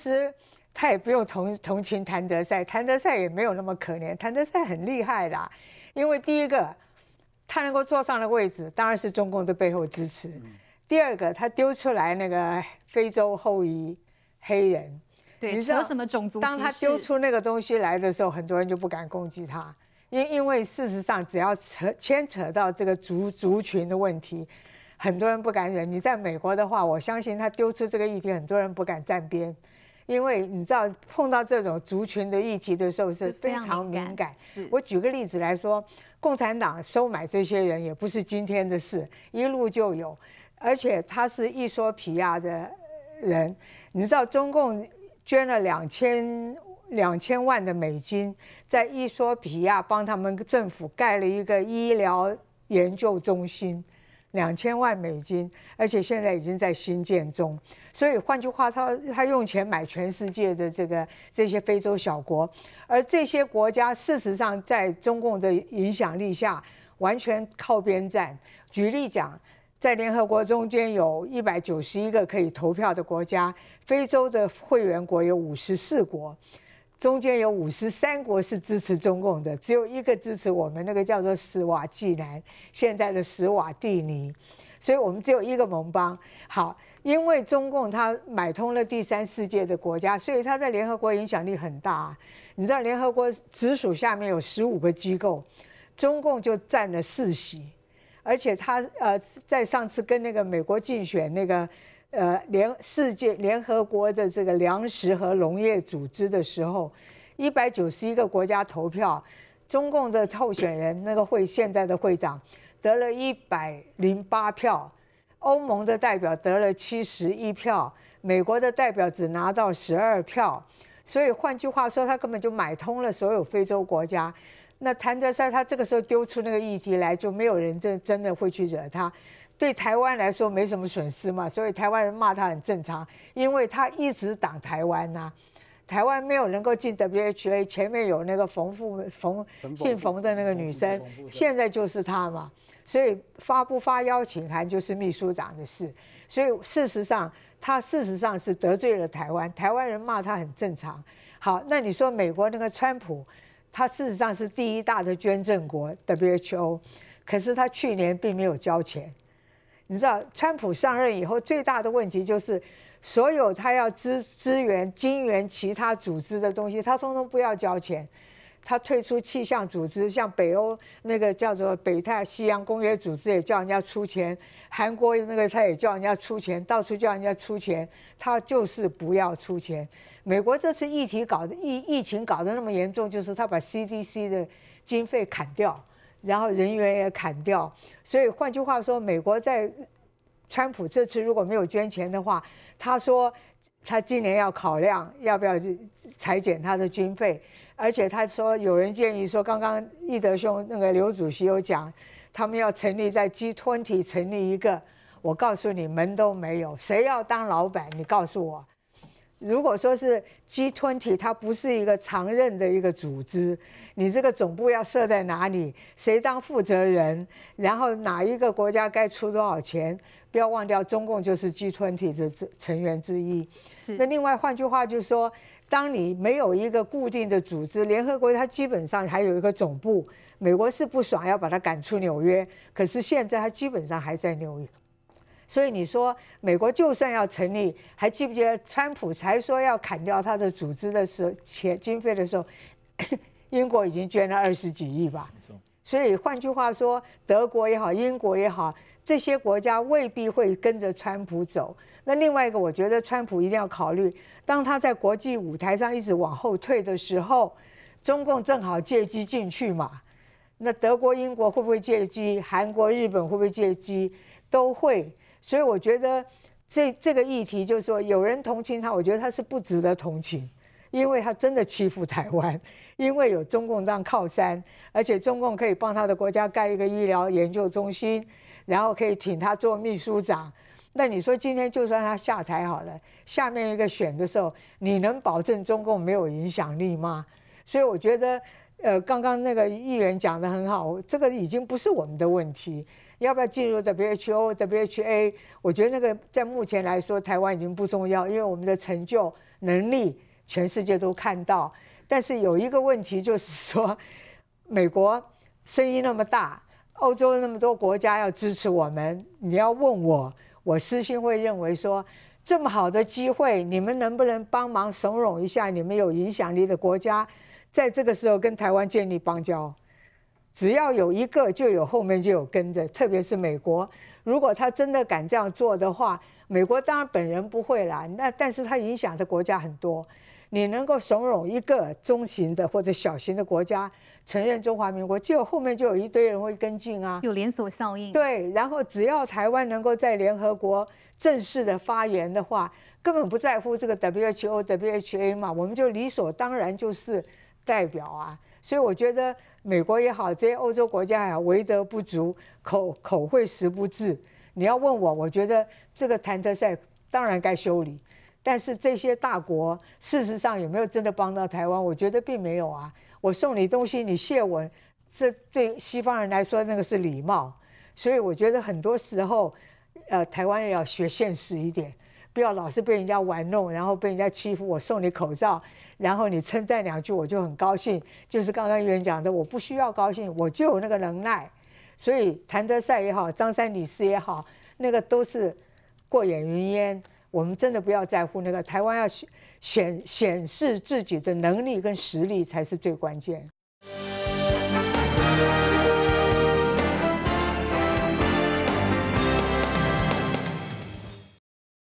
其实他也不用同同情谭德赛，谭德赛也没有那么可怜，谭德赛很厉害的，因为第一个，他能够坐上的位置，当然是中共的背后支持；第二个，他丢出来那个非洲后裔黑人，你知道什么种族？当他丢出那个东西来的时候，很多人就不敢攻击他，因因为事实上，只要扯牵扯到这个族族群的问题，很多人不敢惹。你在美国的话，我相信他丢出这个议题，很多人不敢站边。因为你知道碰到这种族群的议题的时候是非常敏感。我举个例子来说，共产党收买这些人也不是今天的事，一路就有，而且他是一说皮亚的人，你知道中共捐了两千两千万的美金，在伊索俄比亚帮他们政府盖了一个医疗研究中心。两千万美金，而且现在已经在新建中。所以换句话，他他用钱买全世界的这个这些非洲小国，而这些国家事实上在中共的影响力下完全靠边站。举例讲，在联合国中间有一百九十一个可以投票的国家，非洲的会员国有五十四国。中间有五十三国是支持中共的，只有一个支持我们，那个叫做斯瓦季南，现在的斯瓦蒂尼，所以我们只有一个盟邦。好，因为中共他买通了第三世界的国家，所以他在联合国影响力很大。你知道联合国直属下面有十五个机构，中共就占了四席，而且他呃在上次跟那个美国竞选那个。呃，联世界联合国的这个粮食和农业组织的时候，一百九十一个国家投票，中共的候选人那个会现在的会长得了一百零八票，欧盟的代表得了七十一票，美国的代表只拿到十二票。所以换句话说，他根本就买通了所有非洲国家。那谭德塞他这个时候丢出那个议题来，就没有人真真的会去惹他。对台湾来说没什么损失嘛，所以台湾人骂他很正常，因为他一直挡台湾呐。台湾没有能够进 WHO，前面有那个冯富冯姓冯的那个女生，现在就是她嘛。所以发不发邀请函就是秘书长的事。所以事实上，他事实上是得罪了台湾，台湾人骂他很正常。好，那你说美国那个川普，他事实上是第一大的捐赠国 WHO，可是他去年并没有交钱。你知道，川普上任以后最大的问题就是，所有他要支支援、金援其他组织的东西，他通通不要交钱。他退出气象组织，像北欧那个叫做北太西洋公约组织也叫人家出钱，韩国那个他也叫人家出钱，到处叫人家出钱，他就是不要出钱。美国这次疫情搞疫疫情搞得那么严重，就是他把 CDC 的经费砍掉。然后人员也砍掉，所以换句话说，美国在，川普这次如果没有捐钱的话，他说，他今年要考量要不要裁减他的军费，而且他说有人建议说，刚刚易德兄那个刘主席有讲，他们要成立在基托尼成立一个，我告诉你门都没有，谁要当老板你告诉我。如果说是 G20，它不是一个常任的一个组织，你这个总部要设在哪里？谁当负责人？然后哪一个国家该出多少钱？不要忘掉，中共就是 G20 的成员之一。是。那另外，换句话就是说，当你没有一个固定的组织，联合国它基本上还有一个总部，美国是不爽，要把它赶出纽约，可是现在它基本上还在纽约。所以你说美国就算要成立，还记不记得川普才说要砍掉他的组织的时候，钱经费的时候，英国已经捐了二十几亿吧。所以换句话说，德国也好，英国也好，这些国家未必会跟着川普走。那另外一个，我觉得川普一定要考虑，当他在国际舞台上一直往后退的时候，中共正好借机进去嘛。那德国、英国会不会借机？韩国、日本会不会借机？都会。所以我觉得这这个议题就是说，有人同情他，我觉得他是不值得同情，因为他真的欺负台湾，因为有中共当靠山，而且中共可以帮他的国家盖一个医疗研究中心，然后可以请他做秘书长。那你说今天就算他下台好了，下面一个选的时候，你能保证中共没有影响力吗？所以我觉得，呃，刚刚那个议员讲的很好，这个已经不是我们的问题。要不要进入 WHO、WHA？我觉得那个在目前来说，台湾已经不重要，因为我们的成就能力全世界都看到。但是有一个问题，就是说，美国声音那么大，欧洲那么多国家要支持我们。你要问我，我私心会认为说，这么好的机会，你们能不能帮忙怂恿一下你们有影响力的国家，在这个时候跟台湾建立邦交？只要有一个，就有后面就有跟着，特别是美国，如果他真的敢这样做的话，美国当然本人不会啦。那但是他影响的国家很多，你能够怂恿一个中型的或者小型的国家承认中华民国，就后面就有一堆人会跟进啊，有连锁效应。对，然后只要台湾能够在联合国正式的发言的话，根本不在乎这个 WHO、WHA 嘛，我们就理所当然就是代表啊。所以我觉得美国也好，这些欧洲国家也好，为德不足，口口惠实不至。你要问我，我觉得这个谭德赛当然该修理，但是这些大国事实上有没有真的帮到台湾？我觉得并没有啊。我送你东西，你谢我，这对西方人来说那个是礼貌。所以我觉得很多时候，呃，台湾也要学现实一点。不要老是被人家玩弄，然后被人家欺负。我送你口罩，然后你称赞两句，我就很高兴。就是刚刚有讲的，我不需要高兴，我就有那个能耐。所以谭德赛也好，张三李四也好，那个都是过眼云烟。我们真的不要在乎那个，台湾要显显示自己的能力跟实力才是最关键。